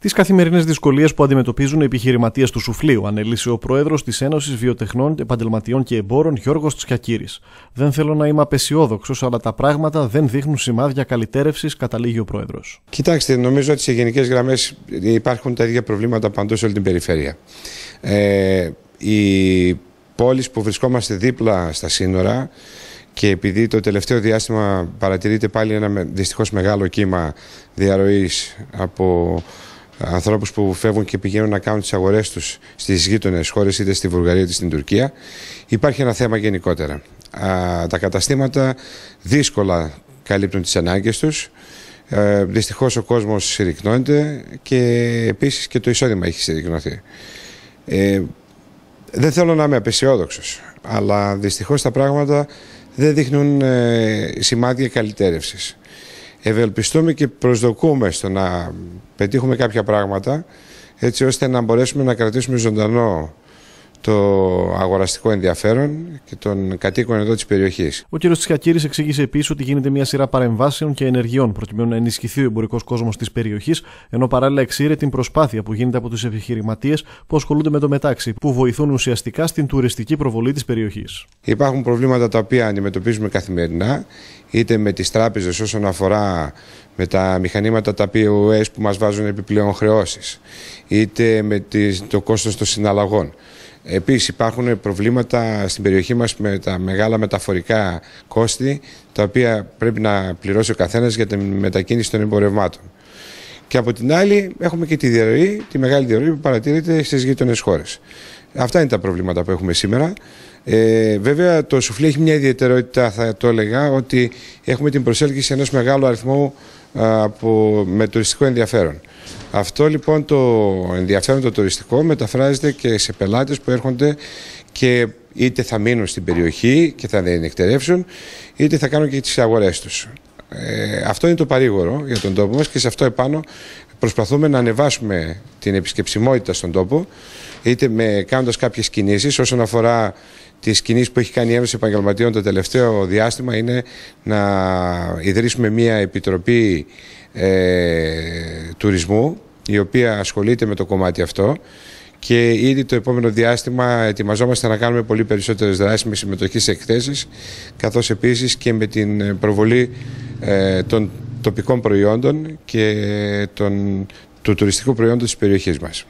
Τις καθημερινές δυσκολίες που αντιμετωπίζουν οι επιχειρηματίες του Σουφλίου, ανέλησε ο πρόεδρος της Ένωσης Βιοτεχνών, Επαγγελματιών και Εμπόρων Γιώργος Τσιακύρης. Δεν θέλω να είμαι απεσιόδοξος, αλλά τα πράγματα δεν δείχνουν σημάδια καλυτέρευσης, καταλήγει ο πρόεδρος. Κοιτάξτε, νομίζω ότι σε γενικές γραμμές υπάρχουν τα ίδια προβλήματα παντού σε όλη την περιφέρεια. Ε, οι πόλεις που βρισκόμαστε δίπλα στα σύνορα και επειδή το τελευταίο διάστημα παρατηρείται πάλι ένα δυστυχώς μεγάλο κύμα διαρροής από ανθρώπους που φεύγουν και πηγαίνουν να κάνουν τις αγορές τους στις γείτονες χώρες, είτε στη Βουλγαρία είτε στην Τουρκία. Υπάρχει ένα θέμα γενικότερα. Τα καταστήματα δύσκολα καλύπτουν τις ανάγκες τους. Ε, δυστυχώς ο κόσμος συρρυκνώνεται και επίσης και το εισόδημα έχει συρρυκνωθεί. Ε, δεν θέλω να είμαι απεσιόδοξος, αλλά δυστυχώς τα πράγματα δεν δείχνουν ε, σημάδια καλυτέρευσης ευελπιστούμε και προσδοκούμε στο να πετύχουμε κάποια πράγματα έτσι ώστε να μπορέσουμε να κρατήσουμε ζωντανό το αγοραστικό ενδιαφέρον και των κατοίκων εδώ της περιοχής. Ο κ. Τσιακήρη εξήγησε επίσης ότι γίνεται μια σειρά παρεμβάσεων και ενεργειών προκειμένου να ενισχυθεί ο εμπορικός κόσμος της περιοχής, ενώ παράλληλα εξήρε την προσπάθεια που γίνεται από τους επιχειρηματίες που ασχολούνται με το μετάξι, που βοηθούν ουσιαστικά στην τουριστική προβολή της περιοχής. Υπάρχουν προβλήματα τα οποία αντιμετωπίζουμε καθημερινά, είτε με τις τράπεζες όσον αφορά με τα μηχανήματα τα POS που μας βάζουν επιπλέον χρεώσεις, είτε με το κόστος των συναλλαγών. Επίσης υπάρχουν προβλήματα στην περιοχή μας με τα μεγάλα μεταφορικά κόστη τα οποία πρέπει να πληρώσει ο καθένας για τη μετακίνηση των εμπορευμάτων. Και από την άλλη, έχουμε και τη διαρροή, τη μεγάλη διαρροή που παρατηρείται στις γείτονες χώρες. Αυτά είναι τα προβλήματα που έχουμε σήμερα. Ε, βέβαια, το σουφλί έχει μια ιδιαιτερότητα, θα το έλεγα, ότι έχουμε την προσέλκυση ενός μεγάλου αριθμού από, με τουριστικό ενδιαφέρον. Αυτό λοιπόν το ενδιαφέρον το τουριστικό μεταφράζεται και σε πελάτες που έρχονται και είτε θα μείνουν στην περιοχή και θα διενεκτερεύσουν, είτε θα κάνουν και τις αγορές τους. Ε, αυτό είναι το παρήγορο για τον τόπο μας και σε αυτό επάνω προσπαθούμε να ανεβάσουμε την επισκεψιμότητα στον τόπο είτε με, κάνοντας κάποιες κινήσεις όσον αφορά τις κινήσεις που έχει κάνει η Ένωση Επαγγελματιών το τελευταίο διάστημα είναι να ιδρύσουμε μια επιτροπή ε, τουρισμού η οποία ασχολείται με το κομμάτι αυτό και ήδη το επόμενο διάστημα ετοιμαζόμαστε να κάνουμε πολύ περισσότερες δράσεις με συμμετοχή σε εκθέσεις καθώς επίσης και με την προβολή ε, των τοπικών προϊόντων και των, του τουριστικού προϊόντος της περιοχής μας.